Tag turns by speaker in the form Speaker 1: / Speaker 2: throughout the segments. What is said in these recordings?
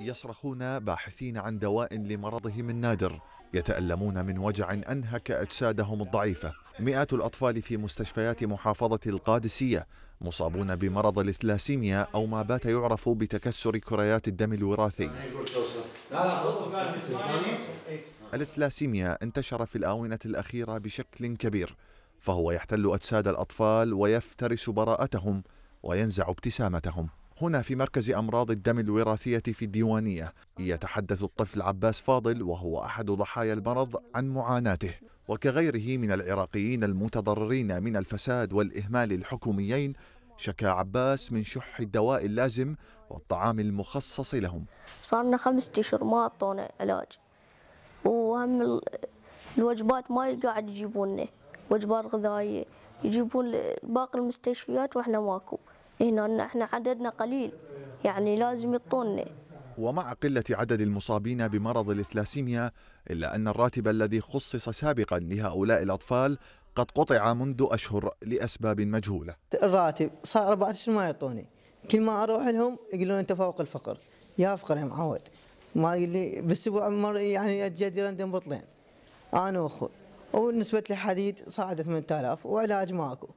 Speaker 1: يصرخون باحثين عن دواء لمرضهم النادر يتألمون من وجع أنهك أجسادهم الضعيفة مئات الأطفال في مستشفيات محافظة القادسية مصابون بمرض الثلاسيميا أو ما بات يعرف بتكسر كريات الدم الوراثي الثلاسيميا انتشر في الآونة الأخيرة بشكل كبير فهو يحتل أجساد الأطفال ويفترس براءتهم وينزع ابتسامتهم هنا في مركز أمراض الدم الوراثية في الديوانية يتحدث الطفل عباس فاضل وهو أحد ضحايا المرض عن معاناته وكغيره من العراقيين المتضررين من الفساد والإهمال الحكوميين شكى عباس من شح الدواء اللازم والطعام المخصص لهم
Speaker 2: صارنا خمسة أشهر ما أعطونا علاج وهم الوجبات ما قاعد يجيبون وجبات غذائية يجيبون باقي المستشفيات واحنا ماكو هنا إيه، احنا عددنا قليل يعني لازم يطوننا
Speaker 1: ومع قلة عدد المصابين بمرض الثلاسيميا إلا أن الراتب الذي خصص سابقا لهؤلاء الأطفال قد قطع منذ أشهر لأسباب مجهولة الراتب صار أربعة أشهر ما يعطوني كل ما أروح لهم يقولون أنت فوق الفقر يا فقر يا معود ما يقول لي بالأسبوع مر يعني أجدي رندم بطلين أنا وأخوي ونسبة الحديد صاعدة 8000 وعلاج ماكو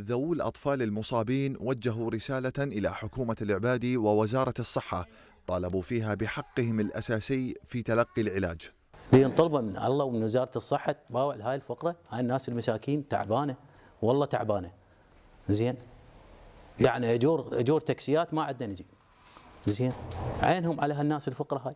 Speaker 1: ذوو الأطفال المصابين وجهوا رسالة إلى حكومة العباد ووزارة الصحة طالبوا فيها بحقهم الأساسي في تلقي العلاج لنطلب من الله ومن وزارة الصحة تباوع هاي الفقرة هاي الناس المساكين تعبانة
Speaker 3: والله تعبانة زين يعني أجور أجور تاكسيات ما
Speaker 1: عندنا نجي زين عينهم على هالناس الفقرة هاي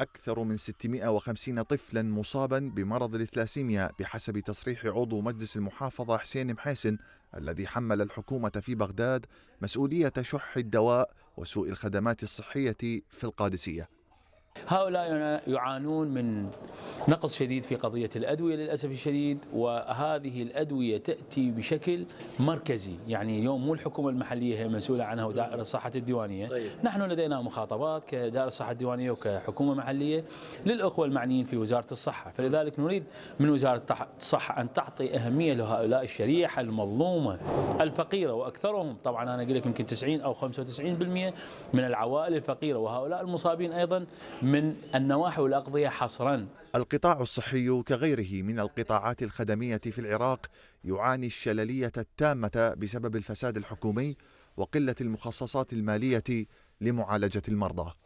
Speaker 1: أكثر من 650 طفلا مصابا بمرض الثلاسيميا بحسب تصريح عضو مجلس المحافظة حسين محيسن الذي حمل الحكومة في بغداد مسؤولية شح الدواء وسوء الخدمات الصحية في القادسية
Speaker 3: هؤلاء يعانون من نقص شديد في قضية الأدوية للأسف الشديد وهذه الأدوية تأتي بشكل مركزي يعني اليوم مو الحكومة المحلية هي مسؤولة عنها ودائرة الصحة الديوانية طيب. نحن لدينا مخاطبات كدائرة الصحة الديوانية وكحكومة محلية للأخوة المعنيين في وزارة الصحة فلذلك نريد من وزارة الصحة أن تعطي أهمية لهؤلاء الشريحة المظلومة الفقيرة وأكثرهم طبعا أنا أقول لك يمكن 90 أو 95% من العوائل الفقيرة وهؤلاء المصابين أيضا من النواحي والأقضية
Speaker 1: حصرا القطاع الصحي كغيره من القطاعات الخدمية في العراق يعاني الشللية التامة بسبب الفساد الحكومي وقلة المخصصات المالية لمعالجة المرضى